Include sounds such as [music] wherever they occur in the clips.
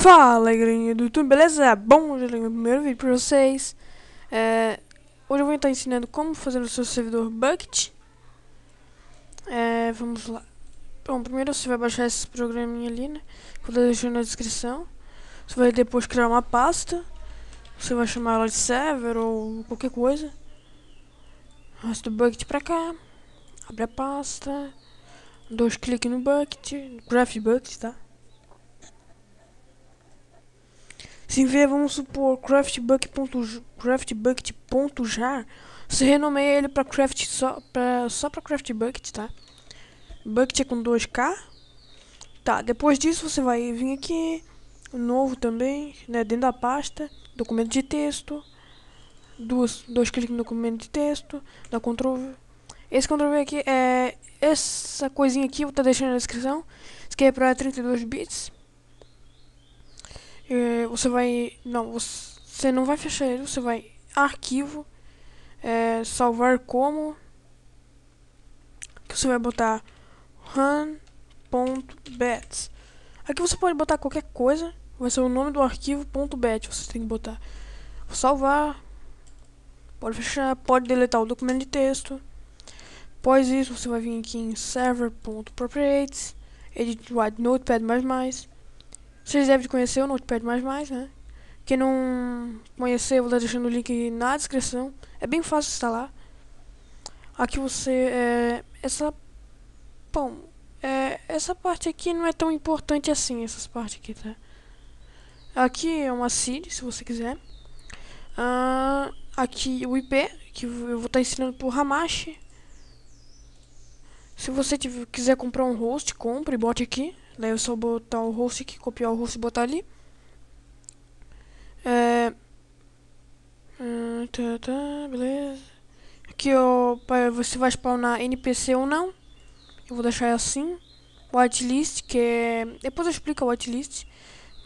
Fala galerinha do YouTube, beleza? Bom, hoje é o primeiro vídeo pra vocês é, Hoje eu vou estar ensinando como fazer o seu servidor Bucket é, Vamos lá Bom, primeiro você vai baixar esse programinha ali, né? Que eu tô na descrição Você vai depois criar uma pasta Você vai chamar ela de server ou qualquer coisa Arrasta o Bucket pra cá Abre a pasta Dois cliques no Bucket, Graph Bucket, tá? Se assim, vê, vamos supor, craftbucket.jar, você renomeia ele para craft só para só para craft bucket, tá? Bucket é com 2k. Tá, depois disso você vai vir aqui novo também, né, dentro da pasta, documento de texto. Duas, dois cliques no documento de texto, dá Ctrl V. Esse Ctrl V aqui é essa coisinha aqui, vou estar tá deixando na descrição. Isso aqui é para 32 bits. Eh, você vai. Não, você não vai fechar ele, você vai arquivo, é, salvar como. Que você vai botar run.bats. Aqui você pode botar qualquer coisa, vai ser o nome do arquivo .bat, você tem que botar salvar, pode fechar, pode deletar o documento de texto. Após isso, você vai vir aqui em server.properties, edit wide notepad mais mais vocês devem conhecer o Notepad++, né? Quem não conhecer, eu vou estar deixando o link na descrição. É bem fácil instalar. Aqui você... É, essa... Bom, é, essa parte aqui não é tão importante assim, essas partes aqui, tá? Aqui é uma seed, se você quiser. Uh, aqui o IP, que eu vou estar ensinando por Hamashi. Se você tiver, quiser comprar um host, compre, bote aqui. Daí eu só botar o host aqui, copiar o host e botar ali. É... Hum, tá, tá, beleza. Aqui ó, você vai spawnar NPC ou não. Eu vou deixar assim. Whitelist, que é... Depois eu explico a whitelist.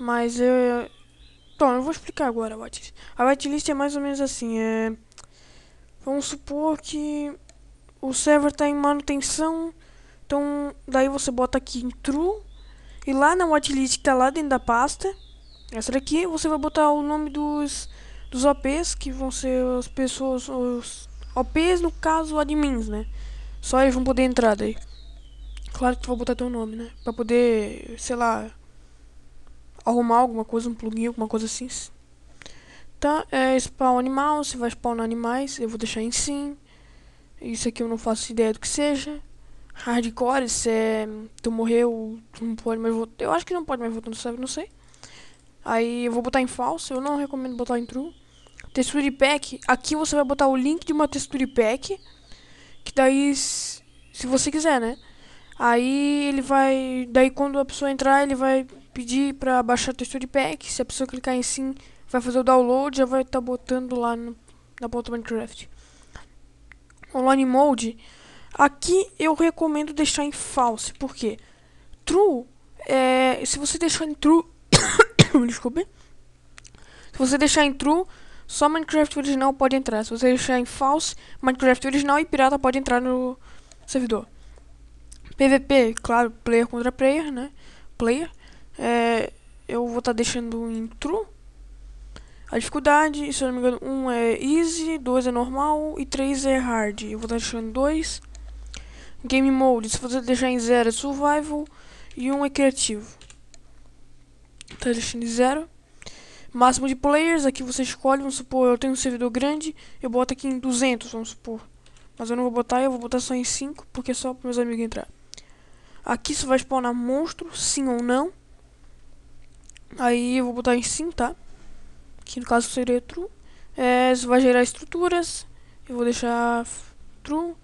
Mas eu... eu vou explicar agora a whitelist. A whitelist é mais ou menos assim, é... Vamos supor que o server está em manutenção, então daí você bota aqui em true, e lá na watchlist que tá lá dentro da pasta, essa daqui, você vai botar o nome dos, dos OPs, que vão ser as pessoas, os OPs, no caso, admins, né? Só eles vão poder entrar daí. Claro que tu vai botar teu nome, né? Pra poder, sei lá, arrumar alguma coisa, um plugin, alguma coisa assim. Tá, é spawn animal, você vai spawnar animais, eu vou deixar em sim. Isso aqui eu não faço ideia do que seja hardcore, se é, tu morreu, tu não pode mais votar. Eu acho que não pode mais voltar no server, não sei. Aí eu vou botar em falso, eu não recomendo botar em true. Texture pack, aqui você vai botar o link de uma texture pack, que daí, se você quiser, né? Aí ele vai, daí quando a pessoa entrar, ele vai pedir para baixar a texture pack, se a pessoa clicar em sim, vai fazer o download, já vai estar tá botando lá no, na ponta Minecraft. Online mode, Aqui eu recomendo deixar em false, porque true, é, se você deixar em true, [coughs] desculpe, se você deixar em true, só Minecraft original pode entrar. Se você deixar em false, Minecraft original e pirata pode entrar no servidor. PVP, claro, player contra player, né? Player. É, eu vou estar tá deixando em true. A dificuldade, se eu não me engano, 1 um é easy, 2 é normal e 3 é hard. Eu vou estar tá deixando 2. Game Mode, se você deixar em 0 é Survival e 1 um é Criativo. Tá deixando em 0. Máximo de players, aqui você escolhe, vamos supor, eu tenho um servidor grande, eu boto aqui em 200, vamos supor. Mas eu não vou botar, eu vou botar só em 5, porque é só para meus amigos entrar. Aqui você vai spawnar monstro, sim ou não. Aí eu vou botar em sim, tá? Que no caso seria true. É, isso vai gerar estruturas. Eu vou deixar true.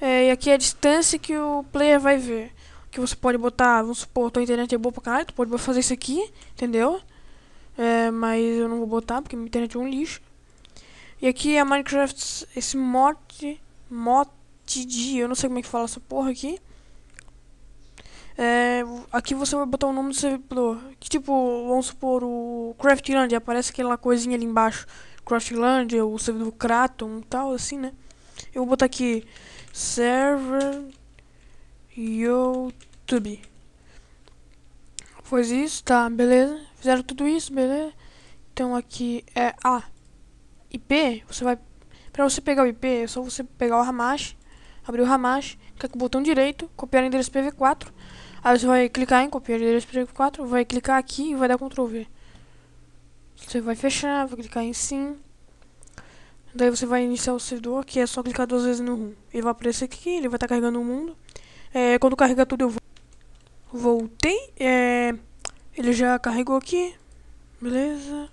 É, e aqui é a distância que o player vai ver. Que você pode botar, vamos supor, tua internet é boa pra caralho, tu pode fazer isso aqui, entendeu? É, mas eu não vou botar porque minha internet é um lixo. E aqui é Minecraft, esse mod, mod de, eu não sei como é que fala essa porra aqui. É, aqui você vai botar o nome do servidor. Que tipo, vamos supor o Craftland, aparece aquela coisinha ali embaixo. Craftland, o servidor Kratom e tal, assim, né? Eu vou botar aqui server YouTube. Pois isso, tá, beleza. Fizeram tudo isso, beleza. Então aqui é a IP, você vai para você pegar o IP, é só você pegar o Hamash, abrir o Hamash, clicar com o botão direito, copiar o endereço PV4. Aí você vai clicar em copiar o endereço PV4, vai clicar aqui e vai dar Ctrl V. Você vai fechar, vai clicar em sim. Daí você vai iniciar o servidor, que é só clicar duas vezes no room. Ele vai aparecer aqui, ele vai estar tá carregando o mundo. É, quando carregar tudo eu vou... voltei. É, ele já carregou aqui. Beleza.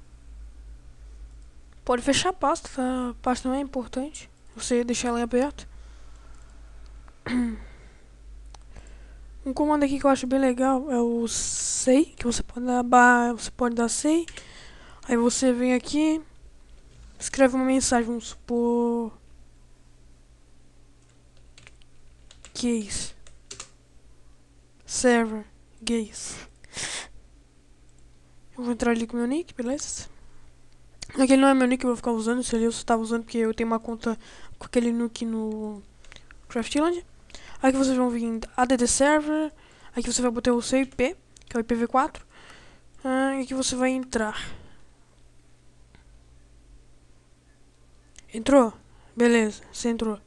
Pode fechar a pasta, tá? a pasta não é importante. Você deixar ela aberta. [clears throat] Um comando aqui que eu acho bem legal é o sei, que você pode dar barra, você pode dar sei. Aí você vem aqui, escreve uma mensagem, vamos supor. Gays. É Server. Gays. É eu vou entrar ali com meu nick, beleza? Aquele não é meu nick que eu vou ficar usando, se ele eu só tava tá usando porque eu tenho uma conta com aquele nuke no Craftland. Aqui vocês vão vir em ADD Server, aqui você vai botar o seu IP, que é o IPv4, ah, e aqui você vai entrar. Entrou? Beleza, você entrou.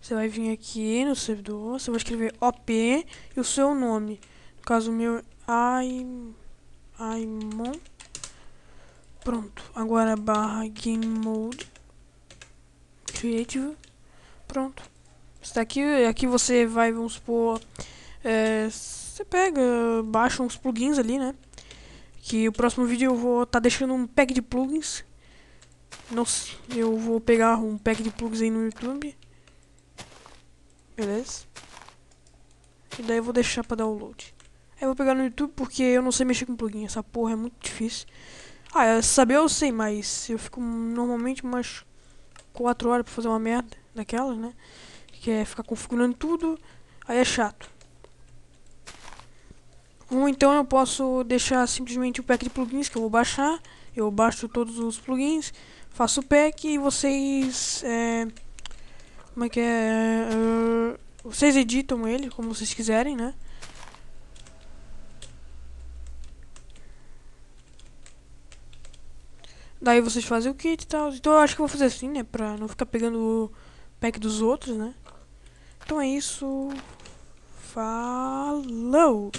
Você vai vir aqui no servidor, você vai escrever OP e o seu nome. No caso meu, Aimon. Pronto, agora barra Game Mode Creative. Pronto. Está aqui, aqui você vai, vamos supor, é, você pega, baixa uns plugins ali, né? Que o próximo vídeo eu vou estar tá deixando um pack de plugins nossa, eu vou pegar um pack de plugs aí no YouTube. Beleza. E daí eu vou deixar pra download. Aí eu vou pegar no YouTube porque eu não sei mexer com plugin. Essa porra é muito difícil. Ah, é, saber eu sei, mas eu fico normalmente umas 4 horas pra fazer uma merda daquela, né? Que é ficar configurando tudo. Aí é chato. Ou então eu posso deixar simplesmente o pack de plugins que eu vou baixar. Eu baixo todos os plugins, faço o pack e vocês... É, como é que é... Uh, vocês editam ele como vocês quiserem, né? Daí vocês fazem o kit e tal. Então eu acho que eu vou fazer assim, né? Pra não ficar pegando o pack dos outros, né? Então é isso. Falou!